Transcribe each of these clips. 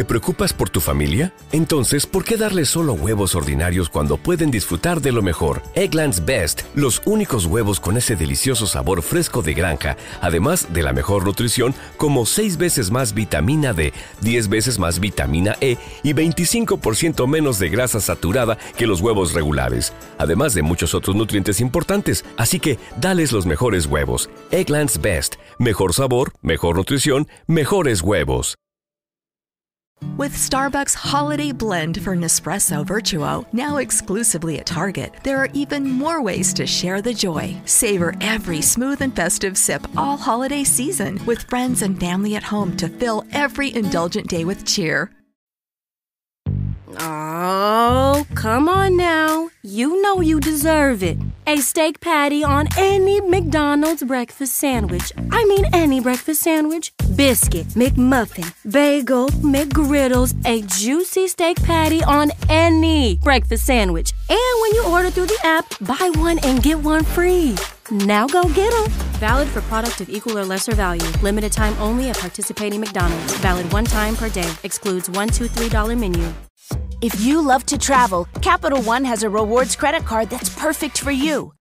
¿Te preocupas por tu familia? Entonces, ¿por qué darles solo huevos ordinarios cuando pueden disfrutar de lo mejor? Eggland's Best, los únicos huevos con ese delicioso sabor fresco de granja, además de la mejor nutrición, como 6 veces más vitamina D, 10 veces más vitamina E y 25% menos de grasa saturada que los huevos regulares, además de muchos otros nutrientes importantes. Así que, dales los mejores huevos. Eggland's Best, mejor sabor, mejor nutrición, mejores huevos. With Starbucks Holiday Blend for Nespresso Virtuo, now exclusively at Target, there are even more ways to share the joy. Savor every smooth and festive sip all holiday season with friends and family at home to fill every indulgent day with cheer. Oh, come on now. You know you deserve it. A steak patty on any McDonald's breakfast sandwich. I mean, any breakfast sandwich. Biscuit, McMuffin, bagel, McGriddles, a juicy steak patty on any breakfast sandwich. And when you order through the app, buy one and get one free. Now go get them. Valid for product of equal or lesser value. Limited time only at participating McDonald's. Valid one time per day. Excludes one, two, three dollar menu. If you love to travel, Capital One has a rewards credit card that's perfect for you.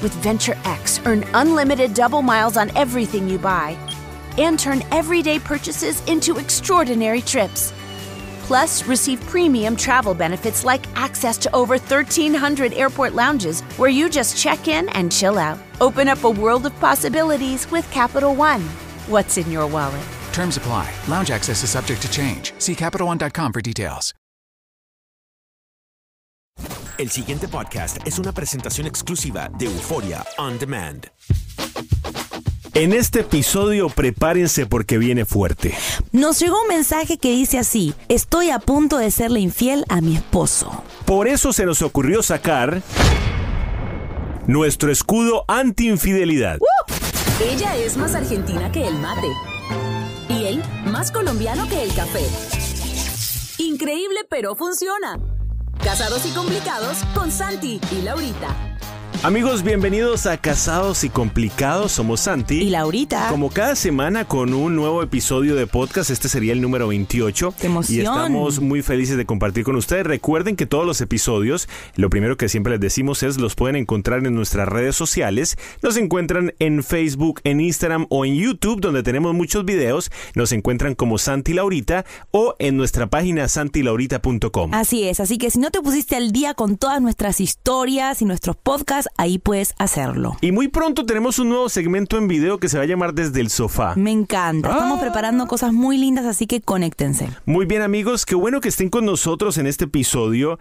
With Venture X, earn unlimited double miles on everything you buy and turn everyday purchases into extraordinary trips. Plus, receive premium travel benefits like access to over 1,300 airport lounges where you just check in and chill out. Open up a world of possibilities with Capital One. What's in your wallet? Terms apply. Lounge access is subject to change. See CapitalOne.com for details. El siguiente podcast es una presentación exclusiva de Euforia On Demand. En este episodio prepárense porque viene fuerte. Nos llegó un mensaje que dice así, estoy a punto de serle infiel a mi esposo. Por eso se nos ocurrió sacar nuestro escudo anti-infidelidad. ¡Uh! Ella es más argentina que el mate. Y él más colombiano que el café. Increíble pero funciona. Casados y complicados con Santi y Laurita. Amigos, bienvenidos a Casados y Complicados. Somos Santi. Y Laurita. Como cada semana con un nuevo episodio de podcast, este sería el número 28. Y estamos muy felices de compartir con ustedes. Recuerden que todos los episodios, lo primero que siempre les decimos es los pueden encontrar en nuestras redes sociales. Nos encuentran en Facebook, en Instagram o en YouTube, donde tenemos muchos videos. Nos encuentran como Santi Laurita o en nuestra página santilaurita.com. Así es, así que si no te pusiste al día con todas nuestras historias y nuestros podcasts, ahí puedes hacerlo. Y muy pronto tenemos un nuevo segmento en video que se va a llamar Desde el Sofá. Me encanta. Estamos ah. preparando cosas muy lindas, así que conéctense. Muy bien, amigos. Qué bueno que estén con nosotros en este episodio.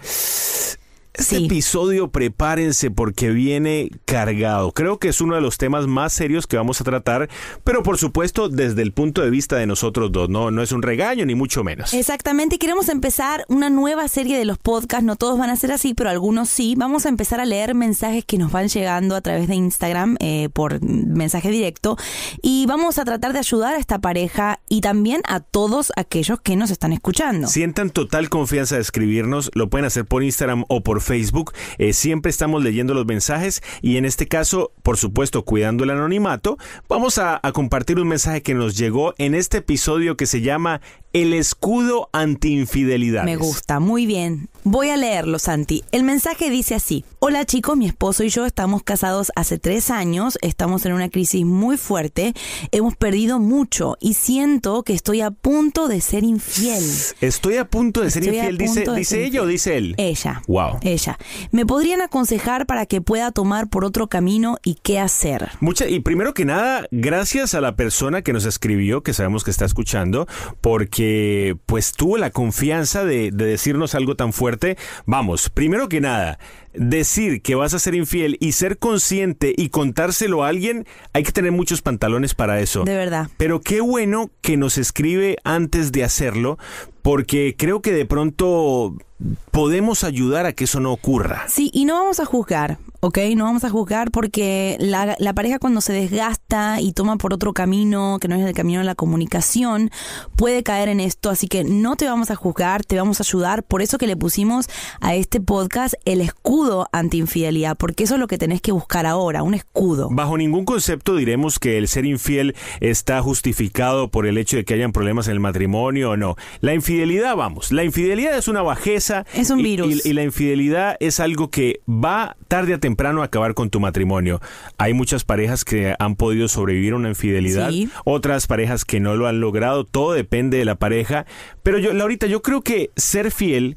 Este episodio prepárense porque viene cargado. Creo que es uno de los temas más serios que vamos a tratar, pero por supuesto desde el punto de vista de nosotros dos, no, no es un regaño ni mucho menos. Exactamente, queremos empezar una nueva serie de los podcasts, no todos van a ser así, pero algunos sí. Vamos a empezar a leer mensajes que nos van llegando a través de Instagram eh, por mensaje directo y vamos a tratar de ayudar a esta pareja y también a todos aquellos que nos están escuchando. Sientan total confianza de escribirnos, lo pueden hacer por Instagram o por Facebook. Eh, siempre estamos leyendo los mensajes y en este caso, por supuesto, cuidando el anonimato, vamos a, a compartir un mensaje que nos llegó en este episodio que se llama el escudo anti infidelidad. Me gusta, muy bien. Voy a leerlo, Santi. El mensaje dice así. Hola chicos, mi esposo y yo estamos casados hace tres años, estamos en una crisis muy fuerte, hemos perdido mucho y siento que estoy a punto de ser infiel. Estoy a punto de ser infiel, dice, ella o dice él. Ella. Wow. Ella. ¿Me podrían aconsejar para que pueda tomar por otro camino y qué hacer? Mucha, y primero que nada, gracias a la persona que nos escribió, que sabemos que está escuchando, porque eh, pues tuvo la confianza de, de decirnos algo tan fuerte. Vamos, primero que nada, decir que vas a ser infiel y ser consciente y contárselo a alguien, hay que tener muchos pantalones para eso. De verdad. Pero qué bueno que nos escribe antes de hacerlo, porque creo que de pronto podemos ayudar a que eso no ocurra. Sí, y no vamos a juzgar. ¿ok? No vamos a juzgar porque la, pareja cuando se desgasta y toma por otro camino, que no es el camino de la comunicación, puede caer en esto. Así que no te vamos a juzgar, te vamos a ayudar. Por eso que le pusimos a este podcast el escudo anti-infidelidad, porque eso es lo que tenés que buscar ahora, un escudo. Bajo ningún concepto diremos que el ser infiel está justificado por el hecho de que hayan problemas en el matrimonio o no. La infidelidad, vamos, la infidelidad es una bajeza. Es un virus. Y, la infidelidad es algo que va tarde a tener temprano acabar con tu matrimonio. Hay muchas parejas que han podido sobrevivir a una infidelidad, otras parejas que no lo han logrado, todo depende de la pareja. Pero yo, Laurita, yo creo que ser fiel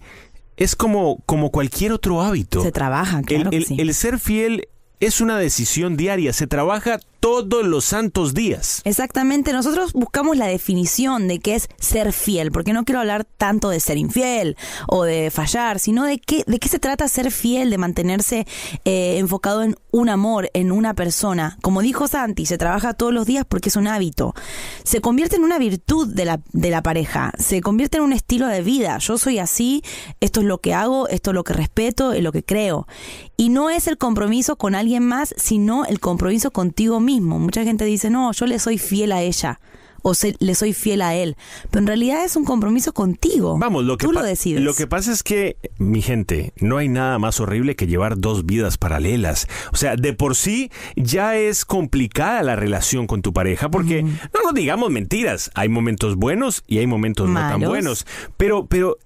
es como, como cualquier otro hábito. Se trabaja, claro. que el ser fiel es una decisión diaria, se trabaja todos los santos días. Exactamente, nosotros buscamos la definición de qué es ser fiel, porque no quiero hablar tanto de ser infiel o de fallar, sino de qué, de qué se trata ser fiel, de mantenerse eh, enfocado en un amor, en una persona. Como dijo Santi, se trabaja todos los días porque es un hábito. Se convierte en una virtud de la, de la pareja, se convierte en un estilo de vida. Yo soy así, esto es lo que hago, esto es lo que respeto, es lo que creo. Y no es el compromiso con alguien más, sino el compromiso contigo mismo Mucha gente dice, no, yo le soy fiel a ella o se, le soy fiel a él. Pero en realidad es un compromiso contigo. Vamos, lo que tú lo decides. Lo que pasa es que, mi gente, no hay nada más horrible que llevar dos vidas paralelas. O sea, de por sí ya es complicada la relación con tu pareja porque no nos digamos mentiras. Hay momentos buenos y hay momentos no tan buenos. Pero, pero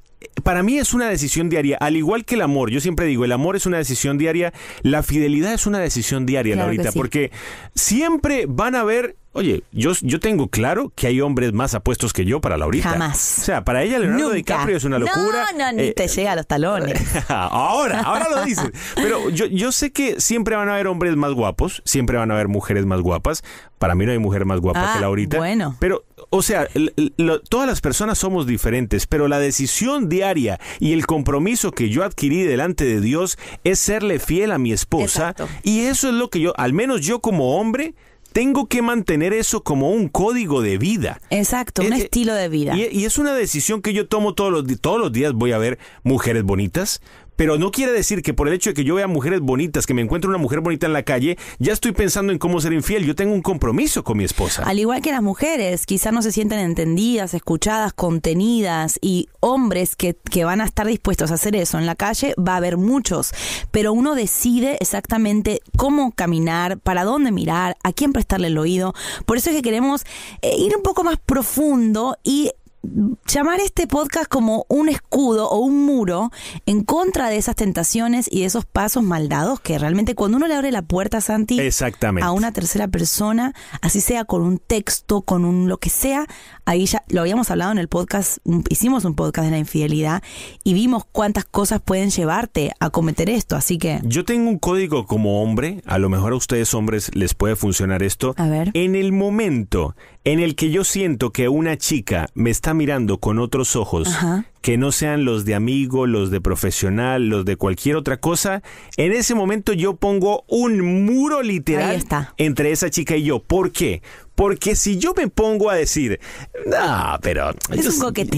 para mí es una decisión diaria, al igual que el amor. Yo siempre digo, el amor es una decisión diaria, la fidelidad es una decisión diaria, Laurita, porque siempre van a haber Oye, yo, yo tengo claro que hay hombres más apuestos que yo para Laurita. Jamás. O sea, para ella Leonardo DiCaprio es una locura. No, no, ni eh, te llega a los talones. ahora, ahora lo dices. Pero yo, yo sé que siempre van a haber hombres más guapos, siempre van a haber mujeres más guapas. Para mí no hay mujer más guapa que ah, Laurita. Bueno. Pero o sea, todas las personas somos diferentes, pero la decisión diaria y el compromiso que yo adquirí delante de Dios es serle fiel a mi esposa. Y eso es lo que yo, al menos yo como hombre, tengo que mantener eso como un código de vida. Exacto, un eh, eh, estilo de vida. Y, y, es una decisión que yo tomo todos los, todos los días. Voy a ver mujeres bonitas, pero no quiere decir que por el hecho de que yo vea mujeres bonitas, que me encuentre una mujer bonita en la calle, ya estoy pensando en cómo ser infiel. Yo tengo un compromiso con mi esposa. Al igual que las mujeres, quizás no se sienten entendidas, escuchadas, contenidas y hombres que, que van a estar dispuestos a hacer eso en la calle, va a haber muchos. Pero uno decide exactamente cómo caminar, para dónde mirar, a quién prestarle el oído. Por eso es que queremos eh, ir un poco más profundo y llamar este podcast como un escudo o un muro en contra de esas tentaciones y de esos pasos maldados que realmente cuando uno le abre la puerta, Santi, a una tercera persona, así sea con un texto, con un lo que sea, ahí ya lo habíamos hablado en el podcast, hicimos un podcast de la infidelidad y vimos cuántas cosas pueden llevarte a cometer esto, así que... Yo tengo un código como hombre, a lo mejor a ustedes hombres les puede funcionar esto. A ver. En el momento en el que yo siento que una chica me está mirando con otros ojos que no sean los de amigo, los de profesional, los de cualquier otra cosa, en ese momento yo pongo un muro literal entre esa chica y yo. ¿Por qué? Porque si yo me pongo a decir, no, pero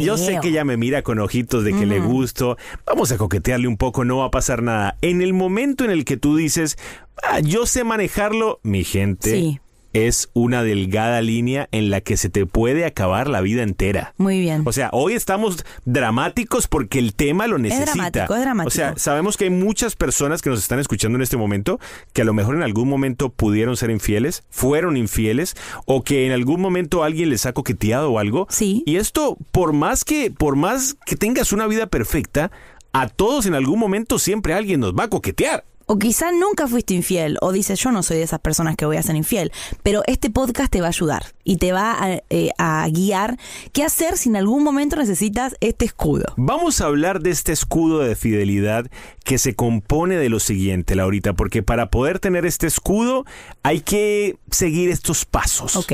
yo, sé que ella me mira con ojitos de que le gusto, vamos a coquetearle un poco, no va a pasar nada. En el momento en el que tú dices, ah, yo sé manejarlo, mi gente, es una delgada línea en la que se te puede acabar la vida entera. Muy bien. O sea, hoy estamos dramáticos porque el tema lo necesita. Es dramático, es dramático. O sea, sabemos que hay muchas personas que nos están escuchando en este momento que a lo mejor en algún momento pudieron ser infieles, fueron infieles o que en algún momento alguien les ha coqueteado o algo. Sí. Y esto, por más que, por más que tengas una vida perfecta, a todos en algún momento siempre alguien nos va a coquetear. O quizá nunca fuiste infiel, o dices yo no soy de esas personas que voy a ser infiel, pero este podcast te va a ayudar y te va eh, a, guiar qué hacer si en algún momento necesitas este escudo. Vamos a hablar de este escudo de fidelidad que se compone de lo siguiente, Laurita, porque para poder tener este escudo hay que seguir estos pasos. Ok,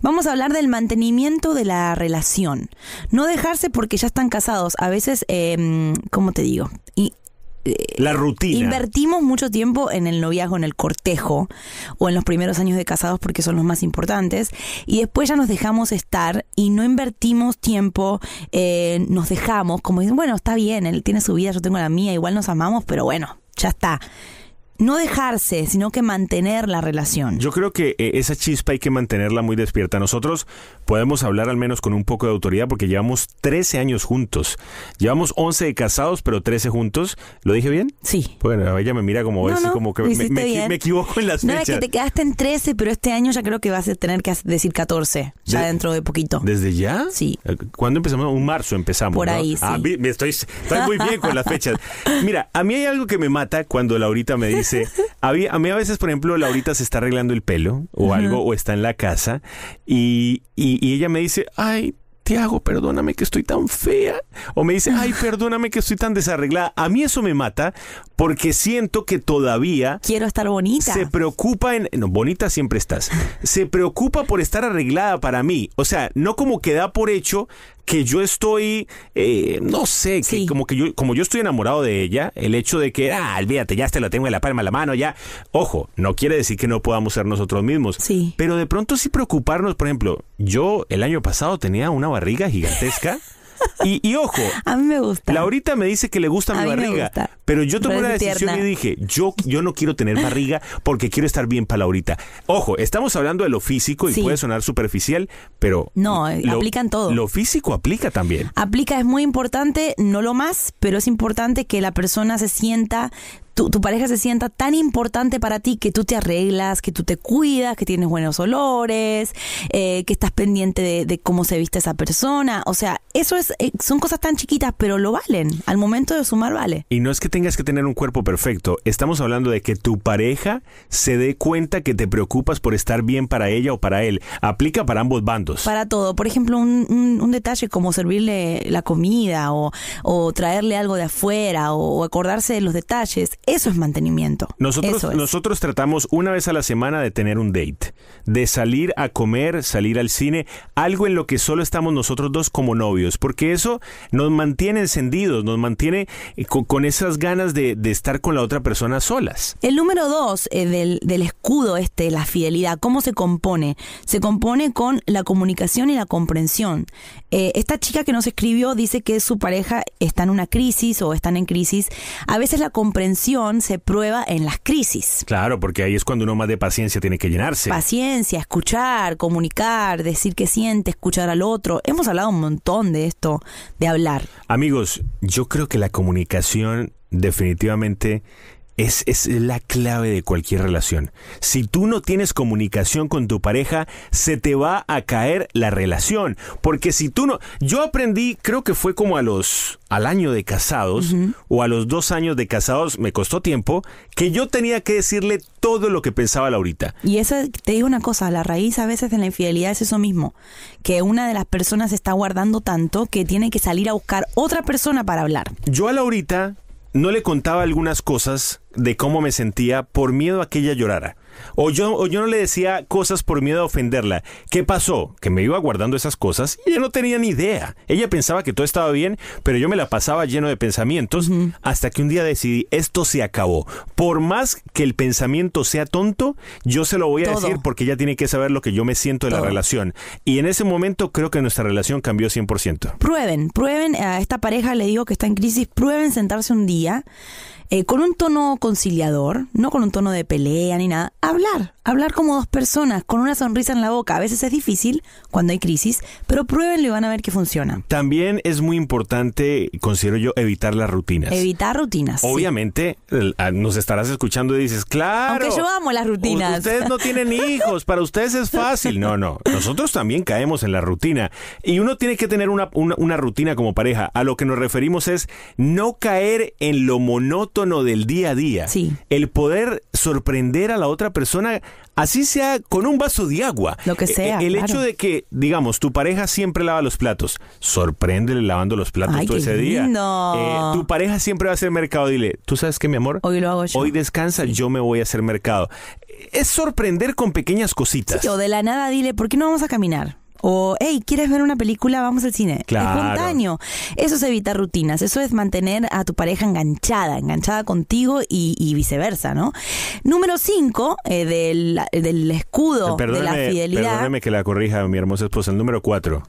vamos a hablar del mantenimiento de la relación. No dejarse porque ya están casados, a veces, em, ¿cómo te digo? Y eh, la rutina. Invertimos mucho tiempo en el noviazgo, en el cortejo o en los primeros años de casados porque son los más importantes y después ya nos dejamos estar y no invertimos tiempo, eh, nos dejamos como dicen, bueno, está bien, él tiene su vida, yo tengo la mía, igual nos amamos, pero bueno, ya está no dejarse, sino que mantener la relación. Yo creo que eh, esa chispa hay que mantenerla muy despierta. Nosotros podemos hablar al menos con un poco de autoridad porque llevamos 13 años juntos. Llevamos 11 de casados, pero 13 juntos. ¿Lo dije bien? Sí. Bueno, ella me mira como, no, como que me, equivoco en las fechas. No, es que te quedaste en 13, pero este año ya creo que vas a tener que decir 14, ya dentro de poquito. ¿Desde ya? Sí. Eh, ¿Cuándo empezamos? Un marzo empezamos. Por ahí, ah, sí. estoy, muy bien con las fechas. Mira, a mí hay algo que me mata cuando Laurita me dice, a mí a, veces, por ejemplo, Laurita se está arreglando el pelo o algo, o está en la casa, y ella me dice, ay, Tiago, perdóname que estoy tan fea. O me dice, ay, perdóname que estoy tan desarreglada. A mí eso me mata porque siento que todavía... Quiero estar bonita. Se preocupa en... No, bonita siempre estás. Se preocupa por estar arreglada para mí. O sea, no como que da por hecho que yo estoy, eh, no sé, como que yo, como yo estoy enamorado de ella, el hecho de que, ah, olvídate, ya te la tengo en la palma de la mano, ya. Ojo, no quiere decir que no podamos ser nosotros mismos. Sí. Pero de pronto sí preocuparnos, por ejemplo, yo el año pasado tenía una barriga gigantesca. Y, ojo. A mí me gusta. Laurita me dice que le gusta mi barriga. Pero yo tomé una decisión y dije, yo, yo no quiero tener barriga porque quiero estar bien para Laurita. Ojo, estamos hablando de lo físico y puede sonar superficial, pero... No, aplican todo. Lo físico aplica también. Aplica, es muy importante, no lo más, pero es importante que la persona se sienta tu, pareja se sienta tan importante para ti que tú te arreglas, que tú te cuidas, que tienes buenos olores, eh, que estás pendiente de, cómo se viste esa persona. O sea, eso es, eh, son cosas tan chiquitas, pero lo valen. Al momento de sumar, vale. Y no es que tengas que tener un cuerpo perfecto. Estamos hablando de que tu pareja se dé cuenta que te preocupas por estar bien para ella o para él. Aplica para ambos bandos. Para todo. Por ejemplo, un, un detalle como servirle la comida o, o traerle algo de afuera o acordarse de los detalles. Eso es mantenimiento. Nosotros, nosotros tratamos una vez a la semana de tener un date, de salir a comer, salir al cine, algo en lo que solo estamos nosotros dos como novios, porque eso nos mantiene encendidos, nos mantiene eh, con, esas ganas de, estar con la otra persona solas. El número dos eh, del, escudo este, la fidelidad, ¿cómo se compone? Se compone con la comunicación y la comprensión. Eh, esta chica que nos escribió dice que su pareja está en una crisis o están en crisis. A veces la comprensión se prueba en las crisis. Claro, porque ahí es cuando uno más de paciencia tiene que llenarse. Paciencia, escuchar, comunicar, decir qué siente, escuchar al otro. Hemos hablado un montón de esto, de hablar. Amigos, yo creo que la comunicación definitivamente es, la clave de cualquier relación. Si tú no tienes comunicación con tu pareja, se te va a caer la relación. Porque si tú no... Yo aprendí, creo que fue como a los... al año de casados, o a los dos años de casados, me costó tiempo, que yo tenía que decirle todo lo que pensaba Laurita. Y esa te digo una cosa, la raíz a veces de la infidelidad es eso mismo, que una de las personas está guardando tanto que tiene que salir a buscar otra persona para hablar. Yo a Laurita no le contaba algunas cosas de cómo me sentía por miedo a que ella llorara. O yo, yo no le decía cosas por miedo a ofenderla. ¿Qué pasó? Que me iba guardando esas cosas y yo no tenía ni idea. Ella pensaba que todo estaba bien, pero yo me la pasaba lleno de pensamientos hasta que un día decidí, esto se acabó. Por más que el pensamiento sea tonto, yo se lo voy a decir porque ella tiene que saber lo que yo me siento de la relación. Y en ese momento creo que nuestra relación cambió 100%. Prueben, prueben, a esta pareja le digo que está en crisis, prueben sentarse un día eh, con un tono conciliador, no con un tono de pelea ni nada, hablar, hablar como dos personas, con una sonrisa en la boca. A veces es difícil cuando hay crisis, pero pruébenlo y van a ver que funciona. También es muy importante, considero yo, evitar las rutinas. Evitar rutinas. Obviamente, nos estarás escuchando y dices, claro. Aunque yo amo las rutinas. Ustedes no tienen hijos, para ustedes es fácil. No, no. Nosotros también caemos en la rutina. Y uno tiene que tener una, una rutina como pareja. A lo que nos referimos es no caer en lo monótono del día a día. Sí. El poder sorprender a la otra persona así sea con un vaso de agua. Lo que eh, sea. Eh, el hecho de que, digamos, tu pareja siempre lava los platos, sorpréndele lavando los platos todo ese día. Eh, tu pareja siempre va a hacer mercado, dile, tú sabes que mi amor, hoy lo hago yo. Hoy descansa, yo me voy a hacer mercado. Es sorprender con pequeñas cositas. o de la nada dile, ¿por qué no vamos a caminar? O, hey, ¿quieres ver una película? Vamos al cine. Claro. Espontáneo. Eso es evitar rutinas. Eso es mantener a tu pareja enganchada, enganchada contigo y, viceversa, ¿no? Número 5 eh, del, escudo eh, de la fidelidad. Perdóneme que la corrija mi hermosa esposa. El número 4.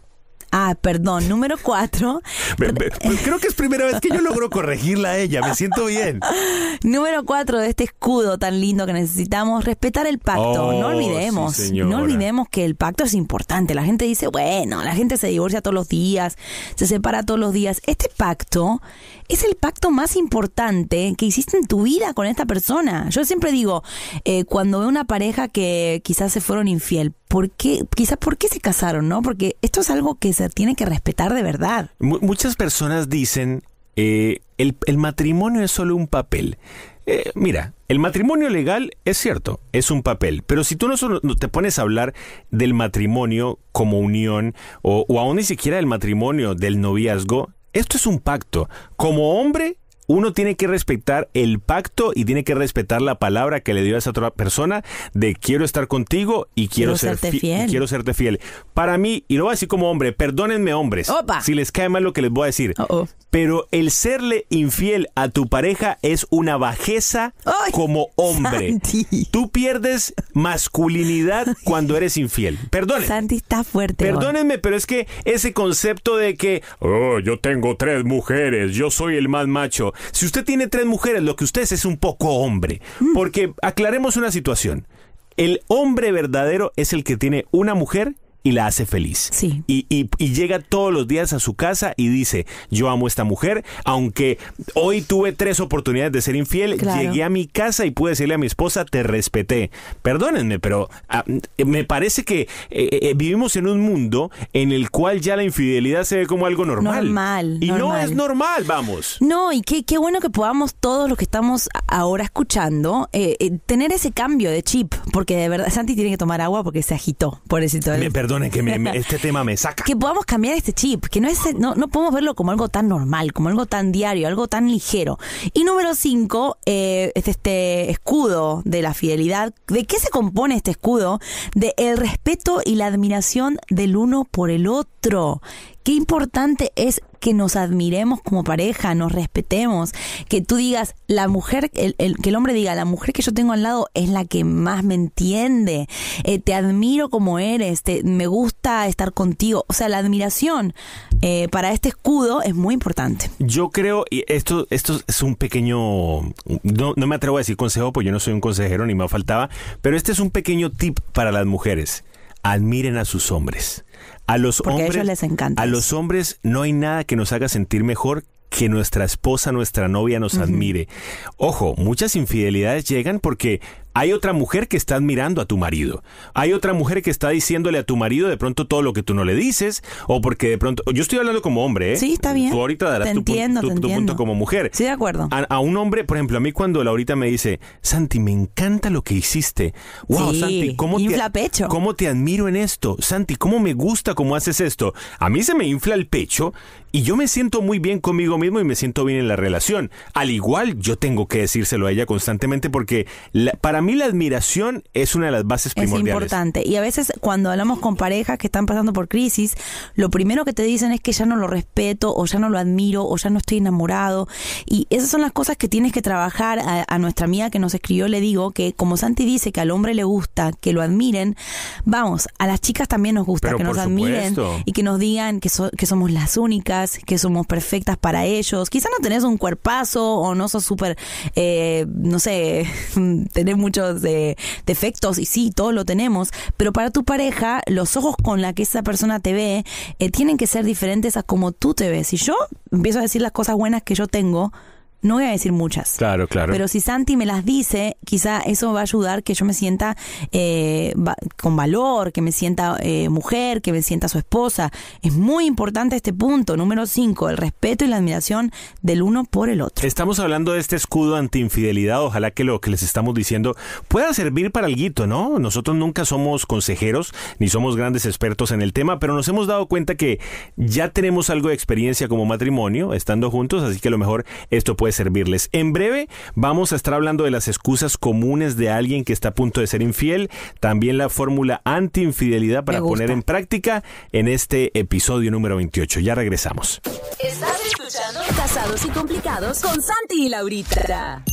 Ah, perdón, número cuatro. Pues creo que es primera vez que yo logro corregirla a ella, me siento bien. Número cuatro de este escudo tan lindo que necesitamos, respetar el pacto. no oh, olvidemos, no olvidemos que el pacto es importante. La gente dice, bueno, la gente se divorcia todos los días, se separa todos los días. Este pacto es el pacto más importante que hiciste en tu vida con esta persona. Yo siempre digo, eh, cuando veo una pareja que quizás se fueron infiel, por qué, quizás porque qué se casaron, ¿no? Porque esto es algo que se tiene que respetar de verdad. muchas personas dicen, eh, el, matrimonio es solo un papel. Eh, mira, el matrimonio legal es cierto, es un papel, pero si tú no, no te pones a hablar del matrimonio como unión o, o aún ni siquiera del matrimonio, del noviazgo, esto es un pacto. Como hombre uno tiene que respetar el pacto y tiene que respetar la palabra que le dio a esa otra persona de quiero estar contigo y quiero, ser serte fiel. Para mí, y lo voy a decir como hombre, perdónenme hombres, si les cae mal lo que les voy a decir, pero el serle infiel a tu pareja es una bajeza como hombre. Tú pierdes masculinidad cuando eres infiel. Perdónenme. está fuerte. Perdónenme, pero es que ese concepto de que, oh, yo tengo tres mujeres, yo soy el más macho. Si usted tiene tres mujeres, lo que usted es es un poco hombre. Mm. Porque aclaremos una situación. El hombre verdadero es el que tiene una mujer y la hace feliz. Sí. Y, llega todos los días a su casa y dice, yo amo a esta mujer, aunque hoy tuve tres oportunidades de ser infiel, llegué a mi casa y pude decirle a mi esposa, te respeté. Perdónenme, pero ah, me parece que eh, eh, eh, vivimos en un mundo en el cual ya la infidelidad se ve como algo normal. Normal. Y no es normal, vamos. No, y qué, bueno que podamos todos los que estamos ahora escuchando tener ese cambio de chip, porque de verdad Santi tiene que tomar agua porque se agitó, por Me, perdón que este tema me saca. Que podamos cambiar este chip, que no, es, no, no, podemos verlo como algo tan normal, como algo tan diario, algo tan ligero. Y número cinco, eh, este escudo de la fidelidad. ¿De qué se compone este escudo? De el respeto y la admiración del uno por el otro. Qué importante es que nos admiremos como pareja, nos respetemos, que tú digas, la mujer, el, que el hombre diga, la mujer que yo tengo al lado es la que más me entiende, eh, te admiro como eres, te, me gusta estar contigo. O sea, la admiración eh, para este escudo es muy importante. Yo creo, y esto, esto es un pequeño, no, me atrevo a decir consejo, porque yo no soy un consejero ni me faltaba, pero este es un pequeño tip para las mujeres. Admiren a sus hombres a los hombres, a los hombres no hay nada que nos haga sentir mejor que nuestra esposa, nuestra novia nos admire. Ojo, muchas infidelidades llegan porque hay otra mujer que está admirando a tu marido. Hay otra mujer que está diciéndole a tu marido de pronto todo lo que tú no le dices, o porque de pronto. Yo estoy hablando como hombre, ¿eh? Sí, está bien. Tú ahorita darás tu, entiendo, te punto como mujer. Sí, de acuerdo. A, un hombre, por ejemplo, a mí cuando Laurita me dice, Santi, me encanta lo que hiciste. Wow, Santi, ¿cómo infla te, pecho. ¿cómo te admiro en esto? Santi, ¿cómo me gusta cómo haces esto? A mí se me infla el pecho y yo me siento muy bien conmigo mismo y me siento bien en la relación. Al igual, yo tengo que decírselo a ella constantemente porque para mí mí la admiración es una de las bases primordiales. Es importante. Y a veces cuando hablamos con parejas que están pasando por crisis, lo primero que te dicen es que ya no lo respeto o ya no lo admiro o ya no estoy enamorado. Y esas son las cosas que tienes que trabajar. A, nuestra amiga que nos escribió le digo que como Santi dice que al hombre le gusta que lo admiren, vamos, a las chicas también nos gusta que nos admiren y que nos digan que, que somos las únicas, que somos perfectas para ellos. Quizás no tenés un cuerpazo o no sos súper, eh, no sé, tenés mucha de, defectos y sí, todos lo tenemos, pero para tu pareja, los ojos con la que esa persona te ve eh, tienen que ser diferentes a como tú te ves. Si yo empiezo a decir las cosas buenas que yo tengo, no voy a decir muchas. Claro, claro. Pero si Santi me las dice, quizá eso va a ayudar que yo me sienta eh, con valor, que me sienta eh, mujer, que me sienta su esposa. Es muy importante este punto, número cinco, el respeto y la admiración del uno por el otro. Estamos hablando de este escudo anti-infidelidad. Ojalá que lo que les estamos diciendo pueda servir para algo, ¿no? Nosotros nunca somos consejeros ni somos grandes expertos en el tema, pero nos hemos dado cuenta que ya tenemos algo de experiencia como matrimonio, estando juntos, así que a lo mejor esto puede servirles. En breve vamos a estar hablando de las excusas comunes de alguien que está a punto de ser infiel, también la fórmula anti-infidelidad para poner en práctica en este episodio número 28. Ya regresamos. Estás escuchando Casados y Complicados con Santi y Laurita.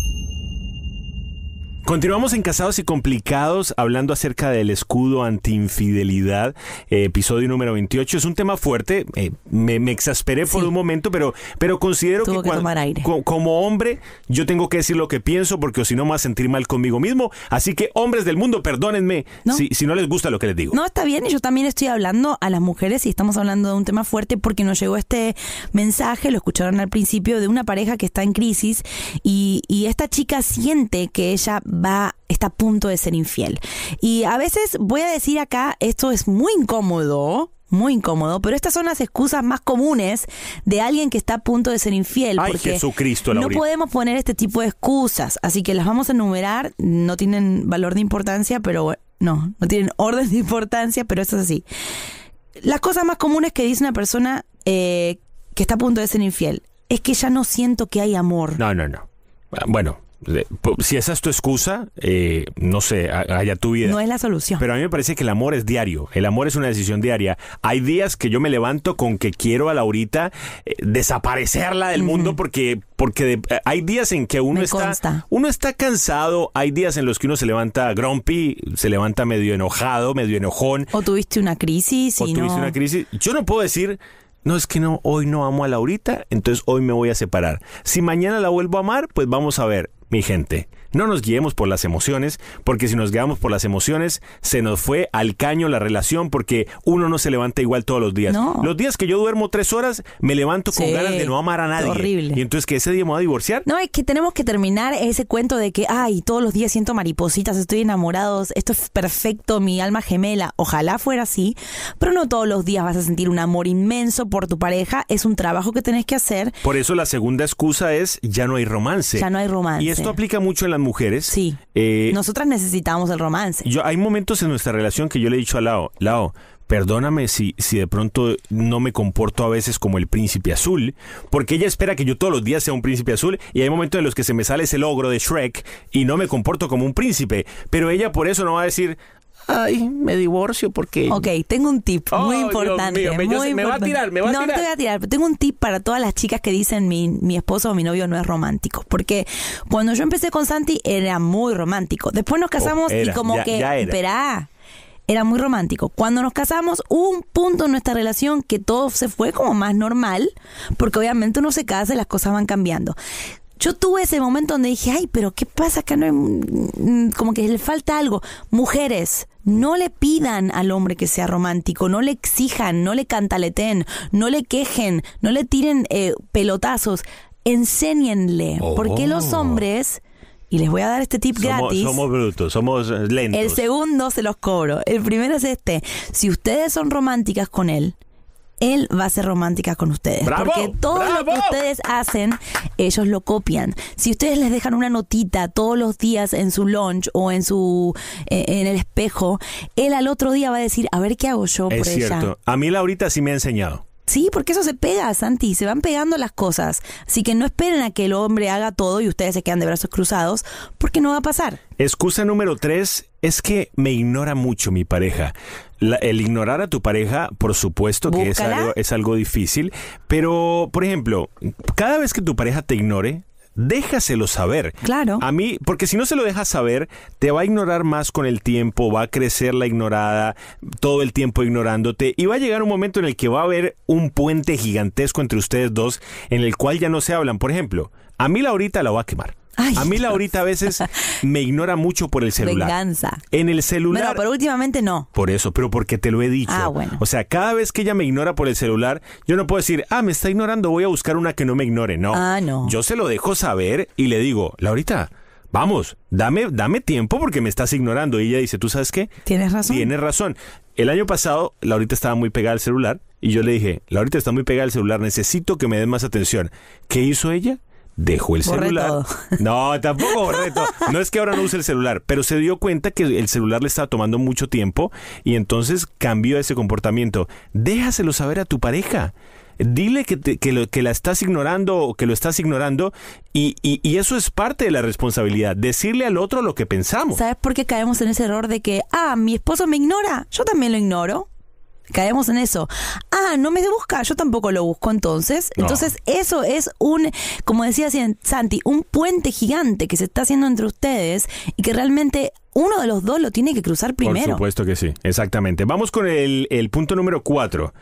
Continuamos en Casados y Complicados hablando acerca del escudo anti-infidelidad, eh, episodio número 28. Es un tema fuerte, eh, me, exasperé por un momento, pero, pero considero que, como hombre yo tengo que decir lo que pienso porque si no me va a sentir mal conmigo mismo. Así que hombres del mundo, perdónenme Si, no les gusta lo que les digo. No, está bien, y yo también estoy hablando a las mujeres y estamos hablando de un tema fuerte porque nos llegó este mensaje, lo escucharon al principio, de una pareja que está en crisis y, y esta chica siente que ella va, está a punto de ser infiel. Y a veces voy a decir acá, esto es muy incómodo, muy incómodo, pero estas son las excusas más comunes de alguien que está a punto de ser infiel. Ay, porque Jesucristo, No podemos poner este tipo de excusas, así que las vamos a enumerar, no tienen valor de importancia, pero no, no tienen orden de importancia, pero eso es así. Las cosas más comunes que dice una persona eh, que está a punto de ser infiel es que ya no siento que hay amor. No, no, no. Bueno, si esa es tu excusa, eh, no sé, allá tu vida. No es la solución. Pero a mí me parece que el amor es diario. El amor es una decisión diaria. Hay días que yo me levanto con que quiero a Laurita eh, desaparecerla del mundo porque, porque eh, hay días en que uno está, uno está cansado. Hay días en los que uno se levanta grumpy, se levanta medio enojado, medio enojón. O tuviste una crisis. Y tuviste una crisis. Yo no puedo decir no, es que no, hoy no amo a Laurita, entonces hoy me voy a separar. Si mañana la vuelvo a amar, pues vamos a ver mi gente. No nos guiemos por las emociones, porque si nos guiamos por las emociones, se nos fue al caño la relación, porque uno no se levanta igual todos los días. Los días que yo duermo tres horas, me levanto con ganas de no amar a nadie. Horrible. Y entonces que ese día me voy a divorciar. No, es que tenemos que terminar ese cuento de que, ay, todos los días siento maripositas, estoy enamorados, esto es perfecto, mi alma gemela. Ojalá fuera así, pero no todos los días vas a sentir un amor inmenso por tu pareja, es un trabajo que tenés que hacer. Por eso la segunda excusa es, ya no hay romance. Ya no hay romance. Y esto aplica mucho en la mujeres. Sí. Eh, Nosotras necesitamos el romance. Yo, hay momentos en nuestra relación que yo le he dicho a Lao, Lao, perdóname si, si de pronto no me comporto a veces como el príncipe azul, porque ella espera que yo todos los días sea un príncipe azul y hay momentos en los que se me sale ese logro de Shrek y no me comporto como un príncipe, pero ella por eso no va a decir, ay, me divorcio porque... Ok, tengo un tip oh, muy importante. me, va a tirar, me va a tirar. No, te voy a tirar, pero tengo un tip para todas las chicas que dicen mi, mi esposo o mi novio no es romántico. Porque cuando yo empecé con Santi era muy romántico. Después nos oh, casamos y como que... Ya era. muy romántico. Cuando nos casamos hubo un punto en nuestra relación que todo se fue como más normal, porque obviamente uno se casa y las cosas van cambiando. Yo tuve ese momento donde dije, ay, pero ¿qué pasa que No hay... Mm, como que le falta algo. Mujeres, no le pidan al hombre que sea romántico, no le exijan, no le cantaleten, no le quejen, no le tiren eh, pelotazos. Enséñenle, oh. porque los hombres, y les voy a dar este tip gratis. Somos brutos, somos eh, lentos. El segundo se los cobro. El primero es este. Si ustedes son románticas con él, él va a ser romántica con ustedes. Porque todo lo que ustedes hacen, ellos lo copian. Si ustedes les dejan una notita todos los días en su lunch o en su eh, en el espejo, él al otro día va a decir, a ver qué hago yo es cierto. A mí Laurita sí me ha enseñado. Sí, porque eso se pega, Santi, se van pegando las cosas. Así que no esperen a que el hombre haga todo y ustedes se quedan de brazos cruzados, porque no va a pasar. Excusa número tres es que me ignora mucho mi pareja. el ignorar a tu pareja, por supuesto que es algo, es algo, difícil, pero, por ejemplo, cada vez que tu pareja te ignore, déjaselo saber. Claro. A mí, porque si no se lo dejas saber, te va a ignorar más con el tiempo, va a crecer la ignorada, todo el tiempo ignorándote, y va a llegar un momento en el que va a haber un puente gigantesco entre ustedes dos en el cual ya no se hablan. Por ejemplo, a mí la ahorita la va a quemar. A mí Laurita a veces me ignora mucho por el celular. En el celular. pero últimamente no. Por eso, pero porque te lo he dicho. Ah, bueno. O sea, cada vez que ella me ignora por el celular, yo no puedo decir, ah, me está ignorando, voy a buscar una que no me ignore. No. Ah, no. Yo se lo dejo saber y le digo, Laurita, vamos, dame, dame tiempo porque me estás ignorando. Y ella dice, ¿tú sabes qué? Tienes razón. Tienes razón. El año pasado, Laurita estaba muy pegada al celular y yo le dije, Laurita está muy pegada al celular, necesito que me den más atención. ¿Qué hizo ella? dejó el celular. No, tampoco borré No es que ahora no use el celular, pero se dio cuenta que el celular le estaba tomando mucho tiempo y entonces cambió ese comportamiento. Déjaselo saber a tu pareja. Dile que, que, lo, que la estás ignorando o que lo estás ignorando y, y, eso es parte de la responsabilidad, decirle al otro lo que pensamos. ¿Sabes por qué caemos en ese error de que, ah, mi esposo me ignora, yo también lo ignoro? Caemos en eso. Ah, no me busca, yo tampoco lo busco entonces. Entonces eso es un, como decía Santi, un puente gigante que se está haciendo entre ustedes y que realmente uno de los dos lo tiene que cruzar primero. Por supuesto que sí, exactamente. Vamos con el, el punto número cuatro.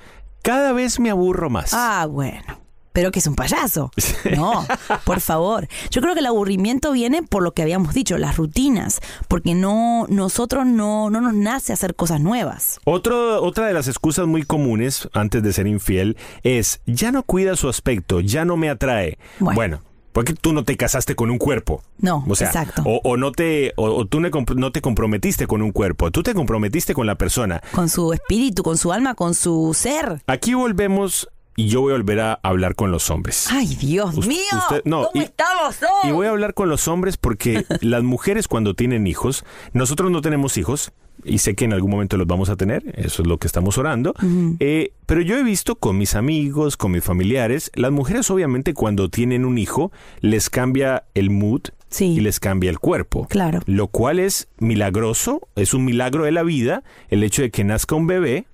Cada vez me aburro más. Ah, bueno pero que es un payaso. No, por favor. Yo creo que el aburrimiento viene por lo que habíamos dicho, las rutinas, porque no nosotros no, no nos nace hacer cosas nuevas. Otro, otra de las excusas muy comunes antes de ser infiel es, ya no cuida su aspecto, ya no me atrae. bueno, porque tú no te casaste con un cuerpo. No, o sea, exacto. O, no te, tú no, te comprometiste con un cuerpo, tú te comprometiste con la persona. Con su espíritu, con su alma, con su ser. Aquí volvemos y yo voy a volver a hablar con los hombres. Ay, Dios mío. ¿Cómo y, estamos Y voy a hablar con los hombres porque las mujeres cuando tienen hijos, nosotros no tenemos hijos y sé que en algún momento los vamos a tener, eso es lo que estamos orando, eh, pero yo he visto con mis amigos, con mis familiares, las mujeres obviamente cuando tienen un hijo les cambia el mood, y les cambia el cuerpo. Claro. Lo cual es milagroso, es un milagro de la vida, el hecho de que nazca un bebé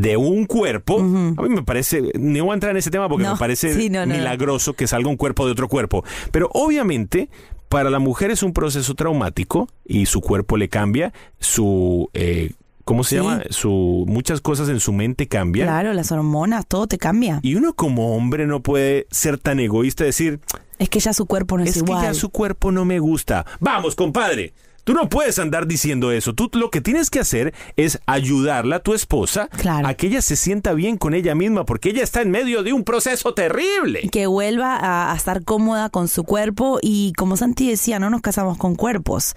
de un cuerpo, a mí me parece, no voy a entrar en ese tema porque me parece milagroso que salga un cuerpo de otro cuerpo, pero obviamente para la mujer es un proceso traumático y su cuerpo le cambia, su... Eh, ¿Cómo se llama? Su, muchas cosas en su mente cambian. Claro, las hormonas, todo te cambia. Y uno como hombre no puede ser tan egoísta y decir... Es que ya su cuerpo no es, igual. Es que ya su cuerpo no me gusta. Vamos, compadre Tú no puedes andar diciendo eso. Tú lo que tienes que hacer es ayudarla a tu esposa a que ella se sienta bien con ella misma, porque ella está en medio de un proceso terrible. Que vuelva a, estar cómoda con su cuerpo y como Santi decía, no nos casamos con cuerpos.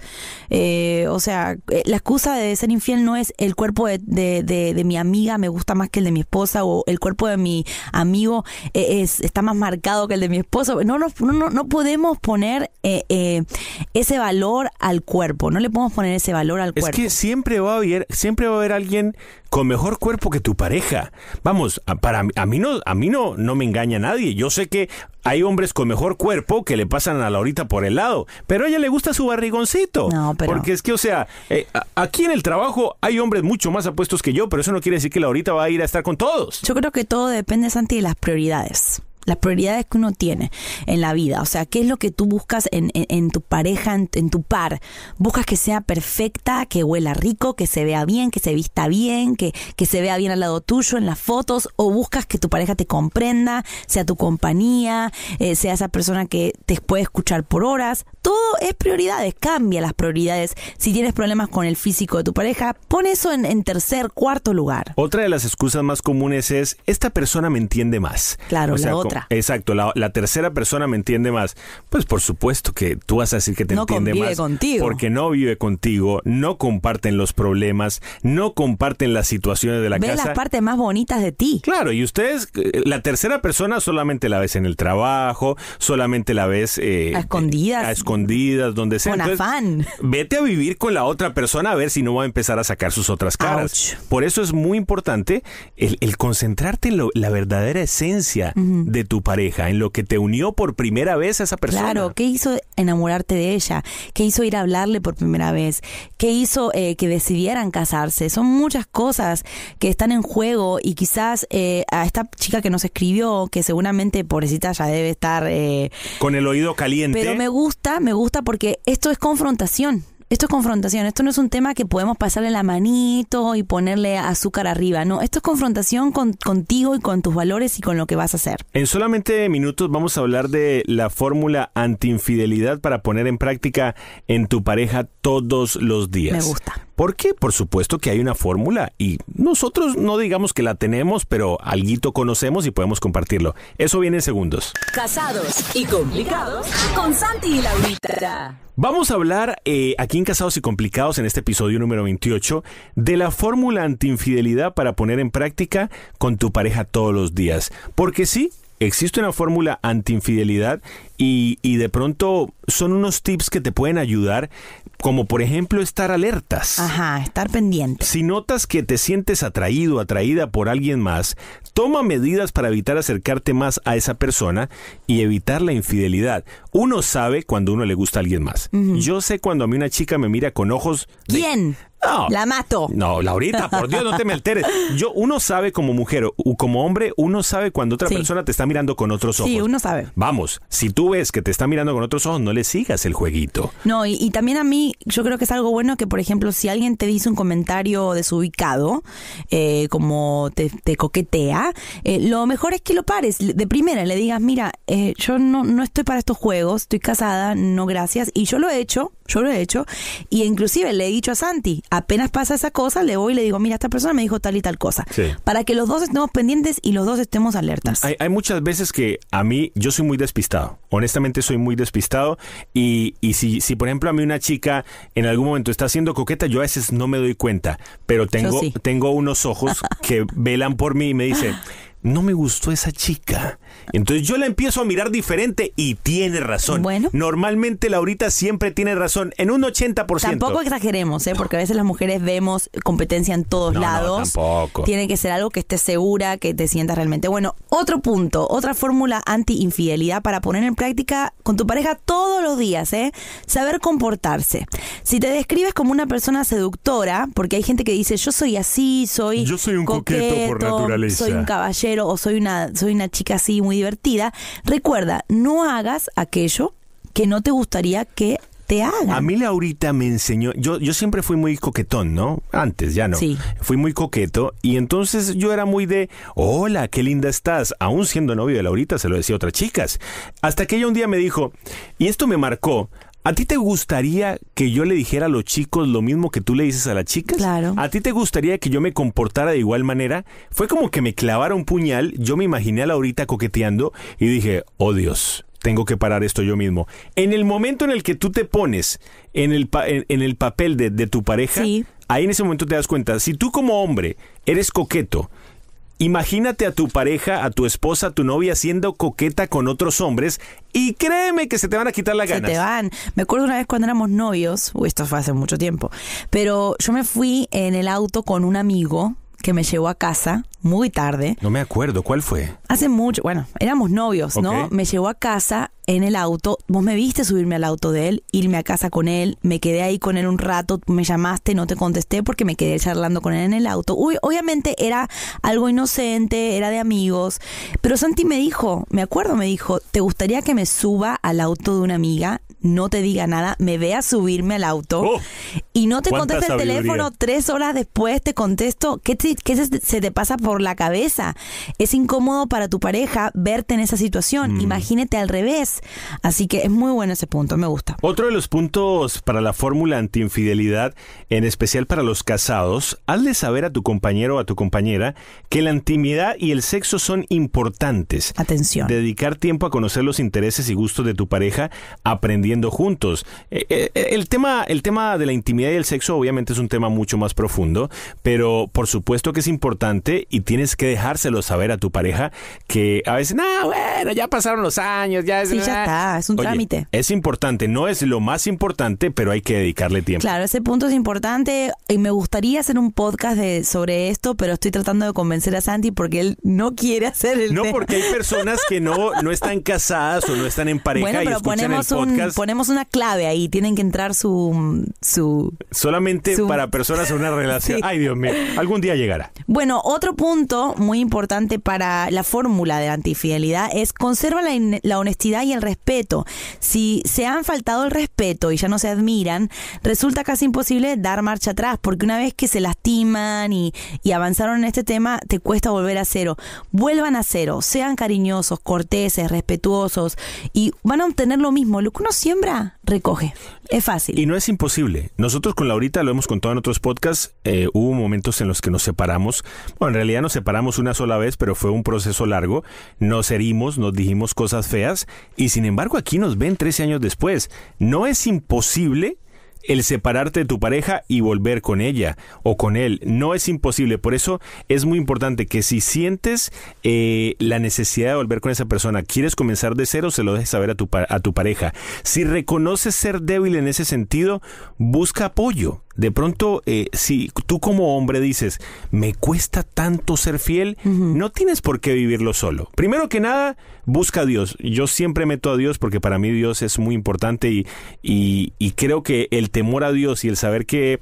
Eh, o sea, eh, la excusa de ser infiel no es el cuerpo de, mi amiga me gusta más que el de mi esposa o el cuerpo de mi amigo eh, es, está más marcado que el de mi esposo. No, no, no, podemos poner ese valor al cuerpo no le podemos poner ese valor al cuerpo. Es que siempre va a haber, siempre va a haber alguien con mejor cuerpo que tu pareja. Vamos, a, para a mí no, a mí no, me engaña nadie. Yo sé que hay hombres con mejor cuerpo que le pasan a Laurita por el lado, pero a ella le gusta su barrigoncito. No, pero... Porque es que, o sea, eh, aquí en el trabajo hay hombres mucho más apuestos que yo, pero eso no quiere decir que Laurita va a ir a estar con todos. Yo creo que todo depende, Santi, de las prioridades las prioridades que uno tiene en la vida. O sea, ¿qué es lo que tú buscas en, tu pareja, en, tu par? Buscas que sea perfecta, que huela rico, que se vea bien, que se vista bien, que, que se vea bien al lado tuyo en las fotos, o buscas que tu pareja te comprenda, sea tu compañía, eh, sea esa persona que te puede escuchar por horas. Todo es prioridades, cambia las prioridades. Si tienes problemas con el físico de tu pareja, pon eso en, tercer, cuarto lugar. Otra de las excusas más comunes es, esta persona me entiende más. Claro, Exacto, la, tercera persona me entiende más. Pues por supuesto que tú vas a decir que te entiende más. Contigo. Porque no vive contigo, no comparten los problemas, no comparten las situaciones de la casa. Ve las partes más bonitas de ti. Claro, y ustedes, eh, la tercera persona solamente la ves en el trabajo, solamente la ves. Eh, a escondidas. Eh, a escondidas, donde sea. Con afán. Vete a vivir con la otra persona a ver si no va a empezar a sacar sus otras caras. Por eso es muy importante el, concentrarte en la verdadera esencia de tu pareja, en lo que te unió por primera vez a esa persona. Claro, ¿qué hizo enamorarte de ella? ¿Qué hizo ir a hablarle por primera vez? ¿Qué hizo eh, que decidieran casarse? Son muchas cosas que están en juego y quizás eh, a esta chica que nos escribió, que seguramente pobrecita ya debe estar... Eh, Con el oído caliente. Pero me gusta, me gusta porque esto es confrontación, esto es confrontación, esto no es un tema que podemos pasarle la manito y ponerle azúcar arriba, no, esto es confrontación contigo y con tus valores y con lo que vas a hacer. En solamente minutos vamos a hablar de la fórmula anti-infidelidad para poner en práctica en tu pareja todos los días. Me gusta. ¿Por qué? por supuesto que hay una fórmula y nosotros no digamos que la tenemos, pero alguito conocemos y podemos compartirlo. Eso viene en segundos. Casados y complicados con Santi y Laurita. Vamos a hablar eh, aquí en Casados y Complicados en este episodio número 28 de la fórmula anti-infidelidad para poner en práctica con tu pareja todos los días. Porque sí, existe una fórmula anti-infidelidad y, y, de pronto son unos tips que te pueden ayudar como por ejemplo estar alertas. Ajá, estar pendiente. Si notas que te sientes atraído, atraída por alguien más, toma medidas para evitar acercarte más a esa persona y evitar la infidelidad. Uno sabe cuando uno le gusta a alguien más. Yo sé cuando a mí una chica me mira con ojos... bien. La mato. No, Laurita, por Dios, no te me alteres. Yo, uno sabe como mujer o como hombre, uno sabe cuando otra persona te está mirando con otros ojos. Sí, uno sabe. Vamos, si tú ves que te está mirando con otros ojos, no le sigas el jueguito. No, y, también a mí, yo creo que es algo bueno que, por ejemplo, si alguien te dice un comentario desubicado, eh, como te, coquetea, eh, lo mejor es que lo pares. De primera le digas, mira, eh, yo no, no estoy para estos juegos, estoy casada, no gracias. Y yo lo he hecho yo lo he hecho, y inclusive le he dicho a Santi, apenas pasa esa cosa, le voy y le digo, mira, esta persona me dijo tal y tal cosa, para que los dos estemos pendientes y los dos estemos alertas. Hay, muchas veces que a mí, yo soy muy despistado, honestamente soy muy despistado, y, y si, si por ejemplo a mí una chica en algún momento está siendo coqueta, yo a veces no me doy cuenta, pero tengo, tengo unos ojos que velan por mí y me dicen no me gustó esa chica. Entonces yo la empiezo a mirar diferente y tiene razón. Bueno. Normalmente Laurita siempre tiene razón, en un 80%. Tampoco exageremos, ¿eh? porque a veces las mujeres vemos competencia en todos lados. tampoco. Tiene que ser algo que estés segura, que te sientas realmente. Bueno, otro punto, otra fórmula anti-infidelidad para poner en práctica con tu pareja todos los días, ¿eh? Saber comportarse. Si te describes como una persona seductora, porque hay gente que dice, yo soy así, soy... Yo soy un coqueto, coqueto por naturaleza. Soy un caballero o soy una, soy una chica así muy divertida, recuerda, no hagas aquello que no te gustaría que te hagan. A mí Laurita me enseñó, yo, yo siempre fui muy coquetón, ¿no? Antes ya no. Sí. Fui muy coqueto y entonces yo era muy de, hola, qué linda estás. Aún siendo novio de Laurita, se lo decía a otras chicas. Hasta que ella un día me dijo, y esto me marcó, ¿A ti te gustaría que yo le dijera a los chicos lo mismo que tú le dices a las chicas? Claro. ¿A ti te gustaría que yo me comportara de igual manera? Fue como que me clavara un puñal, yo me imaginé a Laurita coqueteando y dije, oh Dios, tengo que parar esto yo mismo. En el momento en el que tú te pones en el, en, el papel de, tu pareja, ahí en ese momento te das cuenta, si tú como hombre eres coqueto, Imagínate a tu pareja, a tu esposa, a tu novia siendo coqueta con otros hombres y créeme que se te van a quitar las ganas. Se te van. Me acuerdo una vez cuando éramos novios, uy, esto fue hace mucho tiempo, pero yo me fui en el auto con un amigo que me llevó a casa muy tarde. No me acuerdo, ¿cuál fue? Hace mucho, bueno, éramos novios, ¿no? Me llevó a casa en el auto. Vos me viste subirme al auto de él, irme a casa con él, me quedé ahí con él un rato, me llamaste, no te contesté porque me quedé charlando con él en el auto. Uy, obviamente era algo inocente, era de amigos, pero Santi me dijo, me acuerdo, me dijo, ¿te gustaría que me suba al auto de una amiga? no te diga nada, me vea subirme al auto oh. y no te conteste el teléfono tres horas después, te contesto, ¿qué, qué se, te pasa por la cabeza? Es incómodo para tu pareja verte en esa situación, mm. imagínate al revés. Así que es muy bueno ese punto, me gusta. Otro de los puntos para la fórmula anti-infidelidad en especial para los casados, hazle saber a tu compañero o a tu compañera que la intimidad y el sexo son importantes. Atención. Dedicar tiempo a conocer los intereses y gustos de tu pareja, aprendiendo juntos. Eh, eh, eh, el, tema, el tema de la intimidad y el sexo obviamente es un tema mucho más profundo, pero por supuesto que es importante y tienes que dejárselo saber a tu pareja que a veces, no, bueno, ya pasaron los años, ya es... Sí, ya está, es un trámite. Es importante, no es lo más importante, pero hay que dedicarle tiempo. Claro, ese punto es importante y me gustaría hacer un podcast de, sobre esto, pero estoy tratando de convencer a Santi porque él no quiere hacer el No, porque hay personas que no, no están casadas o no están en pareja y escuchan el podcast ponemos una clave ahí, tienen que entrar su... su Solamente para personas en una relación. Ay, Dios mío, algún día llegará. Bueno, otro punto muy importante para la fórmula de antifidelidad es conserva la, la honestidad y el respeto. Si se han faltado el respeto y ya no se admiran, resulta casi imposible dar marcha atrás, porque una vez que se lastiman y, y avanzaron en este tema, te cuesta volver a cero. Vuelvan a cero, sean cariñosos, corteses, respetuosos y van a obtener lo mismo, lo que uno siempre hembra recoge. Es fácil. Y no es imposible. Nosotros con Laurita lo hemos contado en otros podcasts. Eh, hubo momentos en los que nos separamos. Bueno, en realidad nos separamos una sola vez, pero fue un proceso largo. Nos herimos, nos dijimos cosas feas. Y sin embargo, aquí nos ven 13 años después. No es imposible el separarte de tu pareja y volver con ella o con él. No es imposible. Por eso es muy importante que si sientes eh, la necesidad de volver con esa persona, quieres comenzar de cero, se lo dejes saber a tu, a tu pareja. Si reconoces ser débil en ese sentido, busca apoyo. De pronto, eh, si tú como hombre dices, me cuesta tanto ser fiel, no tienes por qué vivirlo solo. Primero que nada, busca a Dios. Yo siempre meto a Dios porque para mí Dios es muy importante y, y, creo que el temor a Dios y el saber que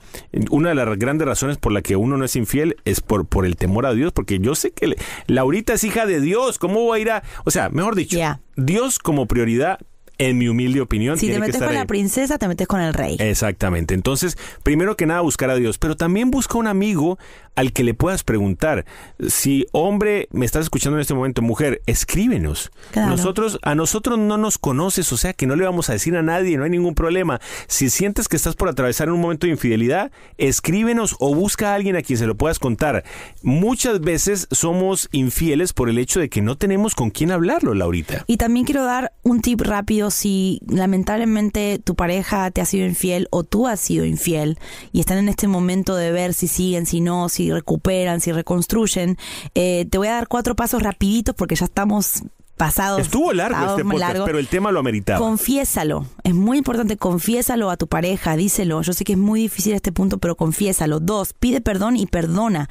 una de las grandes razones por la que uno no es infiel es por, por el temor a Dios, porque yo sé que Laurita es hija de Dios, ¿cómo va a ir a... O sea, mejor dicho, Dios como prioridad en mi humilde opinión. Si te metes con la princesa, te metes con el rey. Exactamente. Entonces, primero que nada, buscar a Dios, pero también busca un amigo al que le puedas preguntar. Si, hombre, me estás escuchando en este momento, mujer, escríbenos. Nosotros, a nosotros no nos conoces, o sea que no le vamos a decir a nadie, no hay ningún problema. Si sientes que estás por atravesar un momento de infidelidad, escríbenos o busca a alguien a quien se lo puedas contar. Muchas veces somos infieles por el hecho de que no tenemos con quién hablarlo, Laurita. Y también quiero dar un tip rápido si lamentablemente tu pareja te ha sido infiel o tú has sido infiel y están en este momento de ver si siguen, si no, si recuperan, si reconstruyen, eh, te voy a dar cuatro pasos rapiditos porque ya estamos pasados. Estuvo largo este largo. pero el tema lo ameritaba. Confiésalo. Es muy importante, confiésalo a tu pareja, díselo. Yo sé que es muy difícil este punto, pero confiésalo. Dos, pide perdón y perdona.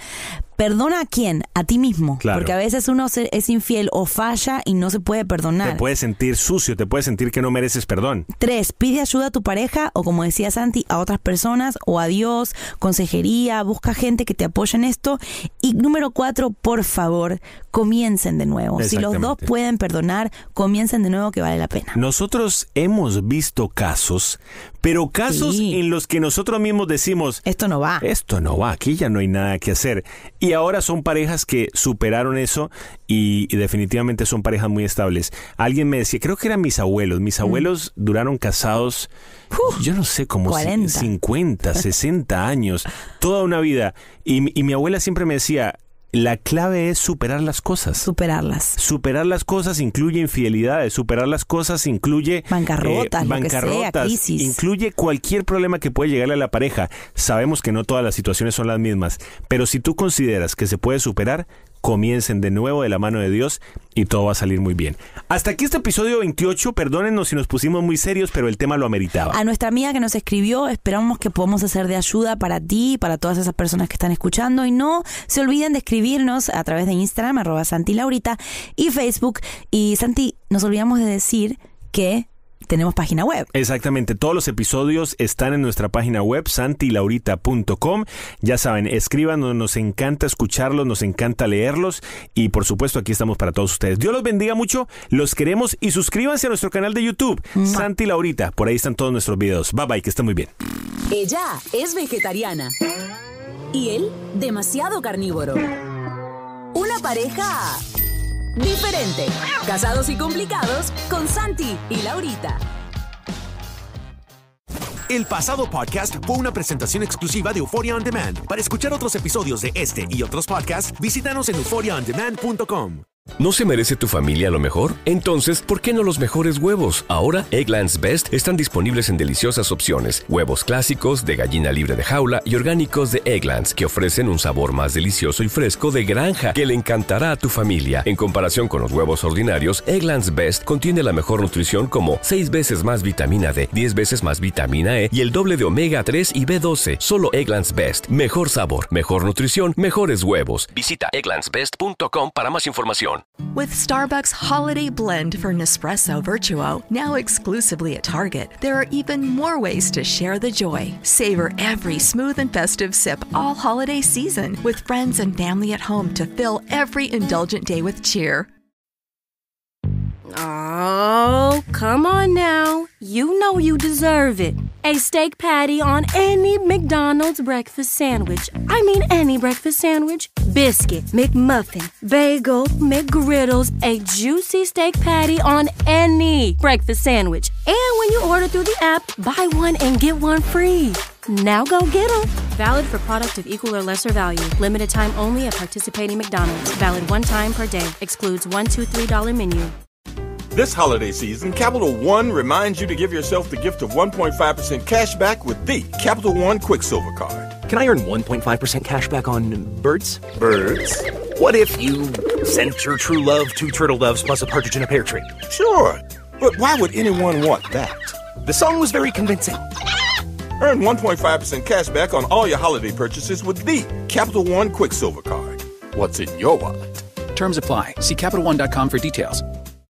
¿Perdona a quién? A ti mismo. Porque a veces uno es infiel o falla y no se puede perdonar. Te puede sentir sucio, te puede sentir que no mereces perdón. Tres, pide ayuda a tu pareja o como decía Santi, a otras personas o a Dios, consejería, busca gente que te apoye en esto. Y número cuatro, por favor, comiencen de nuevo. Si los dos pueden perdonar, comiencen de nuevo que vale la pena. Nosotros hemos visto casos, pero casos en los que nosotros mismos decimos, esto no va. Esto no va, aquí ya no hay nada que hacer. Y ahora son parejas que superaron eso y, definitivamente son parejas muy estables. Alguien me decía, creo que eran mis abuelos, mis mm. abuelos duraron casados, yo no sé, como 50, 60 años, toda una vida. Y, y mi abuela siempre me decía, la clave es superar las cosas. Superarlas. Superar las cosas incluye infidelidades, superar las cosas incluye eh, bancarrotas, incluye cualquier problema que puede llegarle a la pareja. Sabemos que no todas las situaciones son las mismas, pero si tú consideras que se puede superar, comiencen de nuevo de la mano de Dios y todo va a salir muy bien. Hasta aquí este episodio 28, perdónennos si nos pusimos muy serios, pero el tema lo ameritaba. A nuestra amiga que nos escribió, esperamos que podamos hacer de ayuda para ti, para todas esas personas que están escuchando y no se olviden de escribirnos a través de Instagram, arroba Santi Laurita y Facebook. Y Santi, nos olvidamos de decir que tenemos página web. Exactamente, todos los episodios están en nuestra página web santilaurita.com. Ya saben, escríbanos, nos encanta escucharlos, nos encanta leerlos y por supuesto aquí estamos para todos ustedes. Dios los bendiga mucho, los queremos y suscríbanse a nuestro canal de YouTube, Santi Laurita. Por ahí están todos nuestros videos. Bye bye, que estén muy bien. Ella es vegetariana y él demasiado carnívoro. Una pareja Diferente. Casados y complicados con Santi y Laurita. El pasado podcast fue una presentación exclusiva de Euphoria On Demand. Para escuchar otros episodios de este y otros podcasts, visítanos en euphoriaondemand.com. ¿No se merece tu familia lo mejor? Entonces, ¿por qué no los mejores huevos? Ahora, Egglands Best están disponibles en deliciosas opciones. Huevos clásicos, de gallina libre de jaula y orgánicos de Egglands, que ofrecen un sabor más delicioso y fresco de granja que le encantará a tu familia. En comparación con los huevos ordinarios, Egglands Best contiene la mejor nutrición como 6 veces más vitamina D, 10 veces más vitamina E y el doble de omega 3 y B12. Solo Egglands Best. Mejor sabor, mejor nutrición, mejores huevos. Visita egglandsbest.com para más información. With Starbucks Holiday Blend for Nespresso Virtuo, now exclusively at Target, there are even more ways to share the joy. Savor every smooth and festive sip all holiday season with friends and family at home to fill every indulgent day with cheer. Oh, come on now. You know you deserve it. A steak patty on any McDonald's breakfast sandwich. I mean, any breakfast sandwich. Biscuit, McMuffin, bagel, McGriddles, a juicy steak patty on any breakfast sandwich. And when you order through the app, buy one and get one free. Now go get them. Valid for product of equal or lesser value. Limited time only at participating McDonald's. Valid one time per day. Excludes one, two, three dollar menu. This holiday season, Capital One reminds you to give yourself the gift of 1.5% cash back with the Capital One Quicksilver Card. Can I earn 1.5% cash back on birds? Birds? What if you sent your true love two turtle doves plus a partridge in a pear tree? Sure, but why would anyone want that? The song was very convincing. Earn 1.5% cash back on all your holiday purchases with the Capital One Quicksilver Card. What's in your wallet? Terms apply. See CapitalOne.com for details.